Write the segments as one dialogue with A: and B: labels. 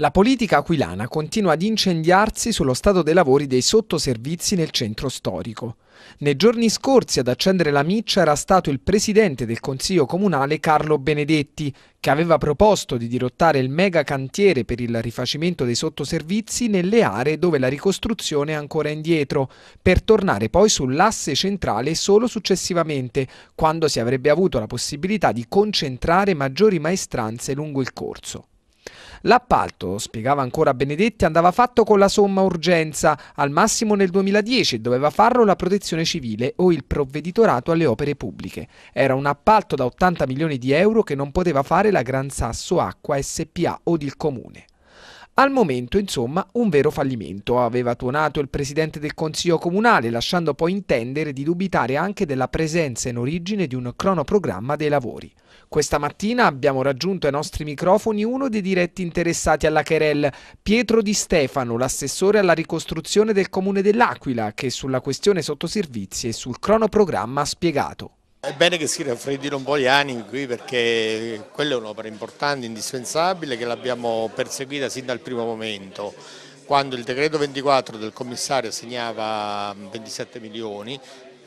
A: La politica aquilana continua ad incendiarsi sullo stato dei lavori dei sottoservizi nel centro storico. Nei giorni scorsi ad accendere la miccia era stato il presidente del Consiglio Comunale Carlo Benedetti, che aveva proposto di dirottare il mega cantiere per il rifacimento dei sottoservizi nelle aree dove la ricostruzione è ancora indietro, per tornare poi sull'asse centrale solo successivamente, quando si avrebbe avuto la possibilità di concentrare maggiori maestranze lungo il corso. L'appalto, spiegava ancora Benedetti, andava fatto con la somma urgenza, al massimo nel 2010 doveva farlo la protezione civile o il provveditorato alle opere pubbliche. Era un appalto da 80 milioni di euro che non poteva fare la Gran Sasso Acqua SPA o il comune. Al momento, insomma, un vero fallimento. Aveva tuonato il presidente del Consiglio Comunale, lasciando poi intendere di dubitare anche della presenza in origine di un cronoprogramma dei lavori. Questa mattina abbiamo raggiunto ai nostri microfoni uno dei diretti interessati alla Cherel, Pietro Di Stefano, l'assessore alla ricostruzione del comune dell'Aquila, che sulla questione sottoservizi e sul cronoprogramma ha spiegato.
B: È bene che si raffreddino un po' gli animi qui perché quella è un'opera importante, indispensabile, che l'abbiamo perseguita sin dal primo momento. Quando il decreto 24 del commissario segnava 27 milioni,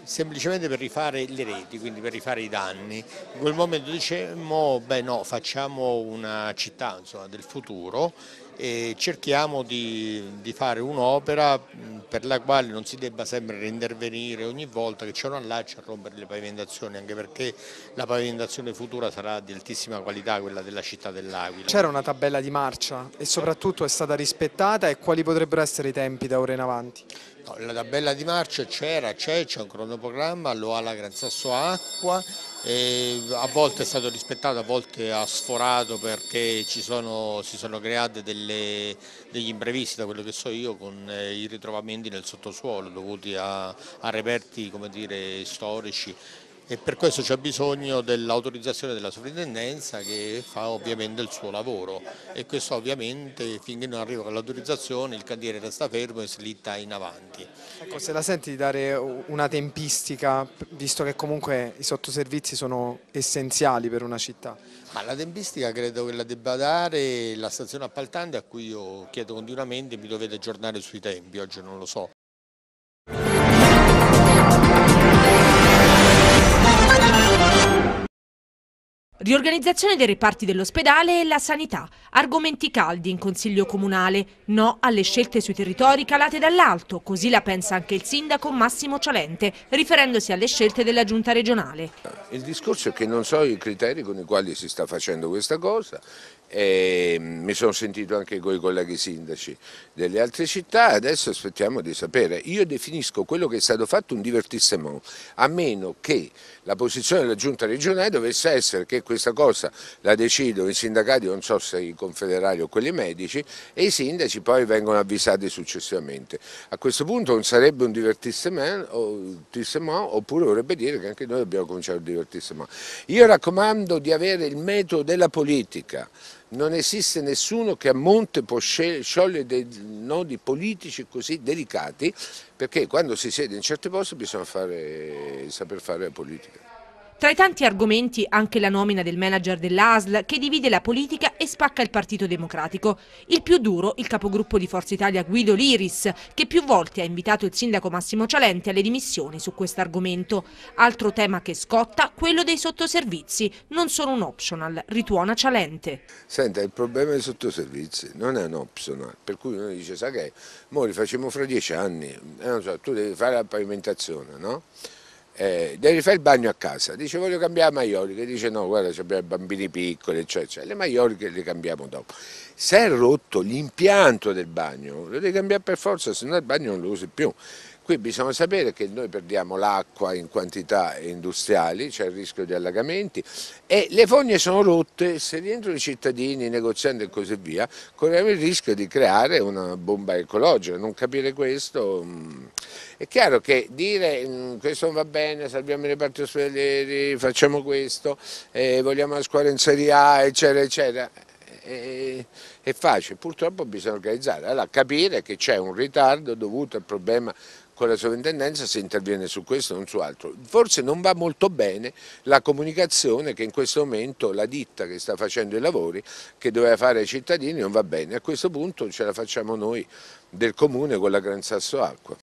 B: semplicemente per rifare le reti, quindi per rifare i danni, in quel momento dicemmo, beh no, facciamo una città insomma, del futuro e cerchiamo di, di fare un'opera mm, per la quale non si debba sempre reintervenire ogni volta che c'è un allaccio a rompere le pavimentazioni, anche perché la pavimentazione futura sarà di altissima qualità, quella della città dell'Aquila. C'era una
A: tabella di marcia e soprattutto è stata rispettata e quali potrebbero essere i tempi da ora in avanti?
B: No, la tabella di marcia c'era, c'è, c'è un cronoprogramma, lo ha la Gran Sasso Acqua, e a volte è stato rispettato, a volte ha sforato perché sono, si sono creati delle, degli imprevisti, da quello che so io, con eh, i ritrovamenti nel sottosuolo dovuti a, a reperti dire, storici e per questo c'è bisogno dell'autorizzazione della sovrintendenza che fa ovviamente il suo lavoro e questo ovviamente finché non arriva l'autorizzazione il cantiere resta fermo e slitta in avanti.
A: Ecco, se la senti di dare una tempistica, visto che comunque i sottoservizi sono essenziali per una città?
B: Ma la tempistica credo che la debba dare la stazione appaltante a cui io chiedo continuamente mi dovete aggiornare sui tempi, oggi non lo so,
A: Riorganizzazione dei reparti dell'ospedale e la sanità, argomenti caldi in Consiglio Comunale, no alle scelte sui territori calate dall'alto, così la pensa anche il Sindaco Massimo Cialente, riferendosi alle scelte della Giunta regionale.
C: Il discorso è che non so i criteri con i quali si sta facendo questa cosa e mi sono sentito anche con i colleghi sindaci delle altre città, adesso aspettiamo di sapere. Io definisco quello che è stato fatto un divertissement, a meno che la posizione della giunta regionale dovesse essere che questa cosa la decidono i sindacati, non so se i confederali o quelli medici, e i sindaci poi vengono avvisati successivamente. A questo punto non sarebbe un divertissement, oppure vorrebbe dire che anche noi dobbiamo cominciare un divertissement. Io raccomando di avere il metodo della politica non esiste nessuno che a monte può sciogliere dei nodi politici così delicati perché quando si siede in certi posti bisogna fare, saper fare la politica.
A: Tra i tanti argomenti anche la nomina del manager dell'ASL che divide la politica e spacca il Partito Democratico. Il più duro il capogruppo di Forza Italia Guido Liris che più volte ha invitato il sindaco Massimo Cialenti alle dimissioni su questo argomento. Altro tema che scotta quello dei sottoservizi, non sono un optional, rituona Cialente.
C: Senta, il problema dei sottoservizi non è un optional, per cui uno dice, sai che, mo li facciamo fra dieci anni, eh, so, tu devi fare la pavimentazione, no? eh, devi fare il bagno a casa, dice voglio cambiare maioliche, dice no guarda abbiamo bambini piccoli eccetera, eccetera, le maioliche le cambiamo dopo. Se è rotto l'impianto del bagno lo devi cambiare per forza, se no il bagno non lo usi più. Qui bisogna sapere che noi perdiamo l'acqua in quantità industriali, c'è il rischio di allagamenti e le fogne sono rotte, se rientrano i cittadini, i negozianti e così via, corriamo il rischio di creare una bomba ecologica, non capire questo. Mm. È chiaro che dire mm, questo non va bene, salviamo i reparti ospedalieri, facciamo questo, eh, vogliamo la scuola in Serie A, eccetera, eccetera, eh, è facile, purtroppo bisogna organizzare, allora capire che c'è un ritardo dovuto al problema con la sovrintendenza si interviene su questo e non su altro. Forse non va molto bene la comunicazione che in questo momento la ditta che sta facendo i lavori, che doveva fare ai cittadini, non va bene. A questo punto ce la facciamo noi del comune con la Gran Sasso Acqua.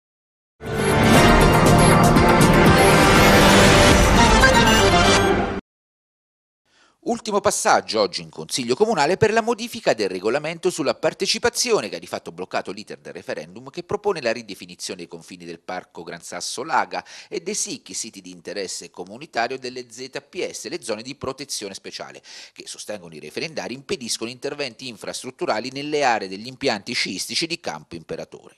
D: Ultimo passaggio oggi in Consiglio Comunale per la modifica del regolamento sulla partecipazione che ha di fatto bloccato l'iter del referendum che propone la ridefinizione dei confini del Parco Gran Sasso Laga e dei SIC, siti di interesse comunitario delle ZPS, le zone di protezione speciale, che sostengono i referendari impediscono interventi infrastrutturali nelle aree degli impianti sciistici di Campo Imperatore.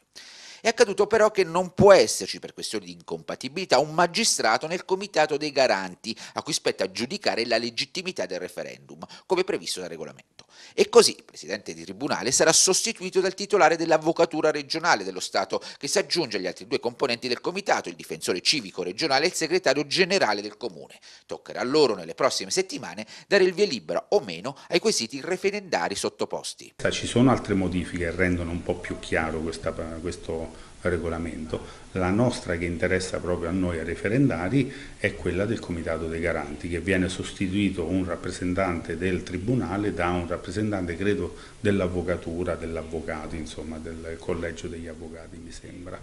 D: È accaduto però che non può esserci, per questioni di incompatibilità, un magistrato nel comitato dei garanti a cui spetta giudicare la legittimità del referendum, come previsto dal regolamento. E così il presidente di tribunale sarà sostituito dal titolare dell'avvocatura regionale dello Stato, che si aggiunge agli altri due componenti del comitato, il difensore civico regionale e il segretario generale del comune. Toccherà a loro nelle prossime settimane dare il via libera o meno ai quesiti referendari sottoposti. Ci
E: sono altre modifiche che rendono un po' più chiaro questa, questo regolamento. La nostra che interessa proprio a noi, ai referendari, è quella del Comitato dei Garanti, che viene sostituito un rappresentante del Tribunale da un rappresentante, credo, dell'avvocatura, dell'avvocato, insomma, del Collegio degli Avvocati, mi sembra.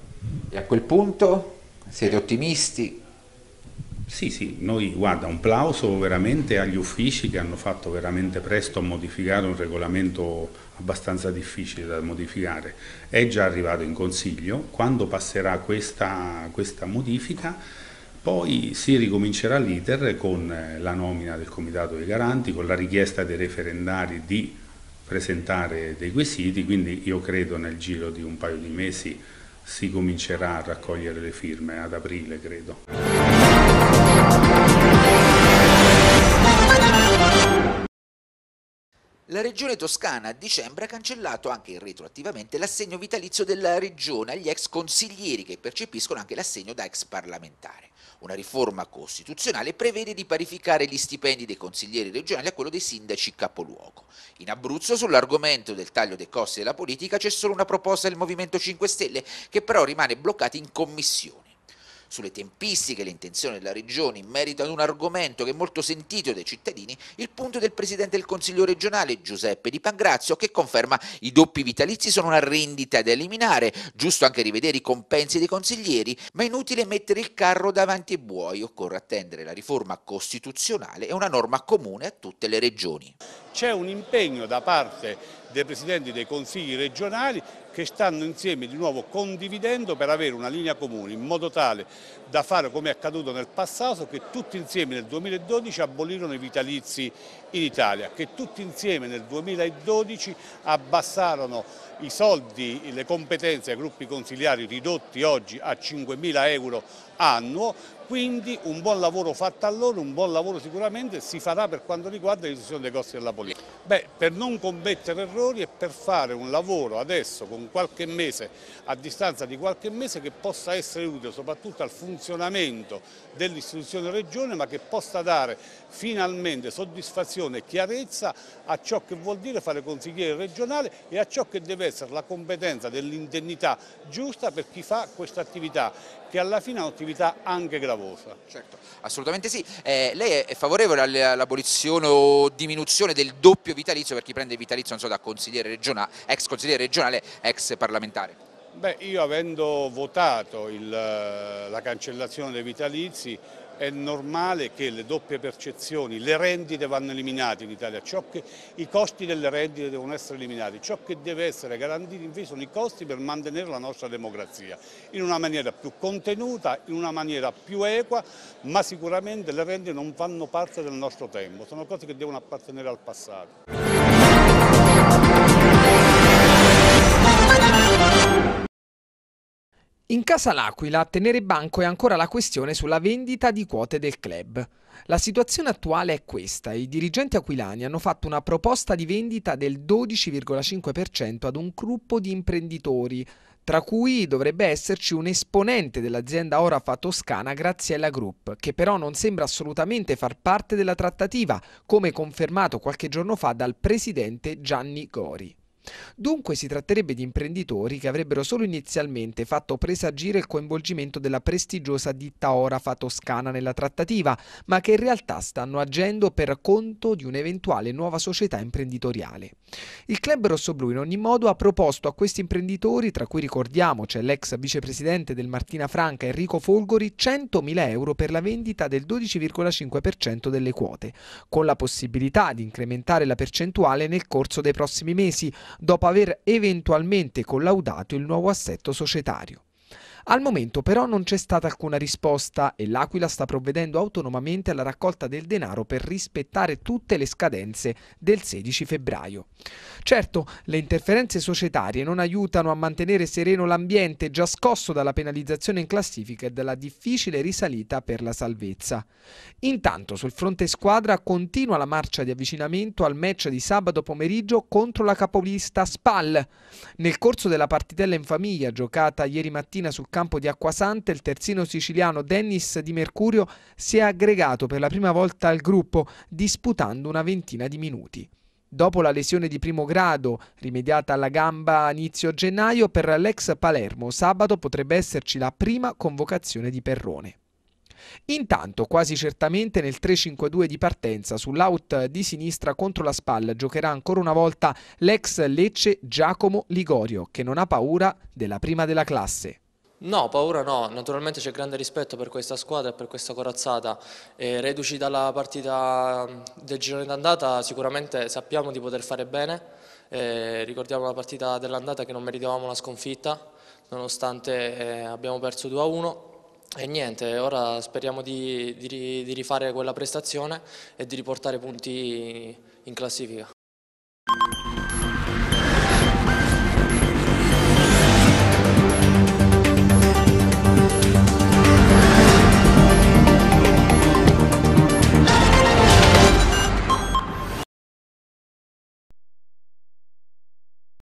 E: E a quel punto siete ottimisti? Sì, sì, noi guarda, un plauso veramente agli uffici che hanno fatto veramente presto a modificare un regolamento abbastanza difficile da modificare, è già arrivato in Consiglio, quando passerà questa, questa modifica poi si ricomincerà l'iter con eh, la nomina del Comitato dei Garanti, con la richiesta dei referendari di presentare dei quesiti, quindi io credo nel giro di un paio di mesi si comincerà a raccogliere le firme, ad aprile credo.
D: La regione toscana a dicembre ha cancellato anche retroattivamente l'assegno vitalizio della regione agli ex consiglieri che percepiscono anche l'assegno da ex parlamentare. Una riforma costituzionale prevede di parificare gli stipendi dei consiglieri regionali a quello dei sindaci capoluogo. In Abruzzo sull'argomento del taglio dei costi della politica c'è solo una proposta del Movimento 5 Stelle che però rimane bloccata in commissione sulle tempistiche e le intenzioni della Regione in merito ad un argomento che è molto sentito dai cittadini, il punto del Presidente del Consiglio regionale Giuseppe Di Pangrazio che conferma i doppi vitalizi sono una rendita da eliminare, giusto anche rivedere i compensi dei consiglieri, ma è inutile mettere il carro davanti ai buoi, occorre attendere la riforma costituzionale e una norma comune a tutte le regioni.
E: C'è un impegno da parte dei presidenti dei consigli regionali che stanno insieme di nuovo condividendo per avere una linea comune in modo tale da fare come è accaduto nel passato che tutti insieme nel 2012 abolirono i vitalizi in Italia, che tutti insieme nel 2012 abbassarono i soldi, le competenze ai gruppi consigliari ridotti oggi a 5.000 euro annuo, quindi un buon lavoro fatto allora, un buon lavoro sicuramente si farà per quanto riguarda l'istituzione dei costi della politica. Beh, per non commettere errori e per fare un lavoro adesso con qualche mese, a distanza di qualche mese, che possa essere utile soprattutto al funzionamento dell'istituzione regione, ma che possa dare finalmente soddisfazione e chiarezza a ciò che vuol dire fare consigliere regionale e a ciò che deve essere la competenza dell'indennità giusta per chi fa questa attività, che alla fine è un'attività anche gravosa.
D: Certo, assolutamente sì. Eh, lei è favorevole all'abolizione o diminuzione del doppio vitalizio per chi prende il vitalizio so, da consigliere regionale, ex consigliere regionale, ex parlamentare.
E: Beh, io avendo votato il, la cancellazione dei vitalizi è normale che le doppie percezioni, le rendite vanno eliminate in Italia, che, i costi delle rendite devono essere eliminati, ciò che deve essere garantito invece sono i costi per mantenere la nostra democrazia in una maniera più contenuta, in una maniera più equa, ma sicuramente le rendite non fanno parte del nostro tempo, sono cose che devono appartenere al passato.
A: In casa L'Aquila a tenere banco è ancora la questione sulla vendita di quote del club. La situazione attuale è questa. I dirigenti aquilani hanno fatto una proposta di vendita del 12,5% ad un gruppo di imprenditori, tra cui dovrebbe esserci un esponente dell'azienda Orafa Toscana Graziella Group, che però non sembra assolutamente far parte della trattativa, come confermato qualche giorno fa dal presidente Gianni Gori. Dunque si tratterebbe di imprenditori che avrebbero solo inizialmente fatto presagire il coinvolgimento della prestigiosa ditta Orafa toscana nella trattativa, ma che in realtà stanno agendo per conto di un'eventuale nuova società imprenditoriale. Il club rossoblù in ogni modo ha proposto a questi imprenditori, tra cui ricordiamo c'è l'ex vicepresidente del Martina Franca Enrico Folgori, 100.000 euro per la vendita del 12,5% delle quote, con la possibilità di incrementare la percentuale nel corso dei prossimi mesi, dopo aver eventualmente collaudato il nuovo assetto societario. Al momento però non c'è stata alcuna risposta e l'Aquila sta provvedendo autonomamente alla raccolta del denaro per rispettare tutte le scadenze del 16 febbraio. Certo, le interferenze societarie non aiutano a mantenere sereno l'ambiente già scosso dalla penalizzazione in classifica e dalla difficile risalita per la salvezza. Intanto sul fronte squadra continua la marcia di avvicinamento al match di sabato pomeriggio contro la capolista Spal. Nel corso della partitella in famiglia giocata ieri mattina sul campo campo di Acquasante il terzino siciliano Dennis Di Mercurio si è aggregato per la prima volta al gruppo disputando una ventina di minuti. Dopo la lesione di primo grado, rimediata alla gamba a inizio gennaio, per l'ex Palermo sabato potrebbe esserci la prima convocazione di Perrone. Intanto, quasi certamente nel 3-5-2 di partenza, sull'out di sinistra contro la spalla giocherà ancora una volta l'ex Lecce Giacomo Ligorio, che non ha paura della prima della classe.
B: No, paura no, naturalmente c'è grande rispetto per questa squadra e per questa corazzata. Eh, reduci dalla partita mm, del girone d'andata sicuramente sappiamo di poter fare bene, eh, ricordiamo la partita dell'andata che non meritavamo la sconfitta, nonostante eh, abbiamo perso 2-1. E niente, ora speriamo di, di, di rifare quella prestazione e di riportare punti in classifica.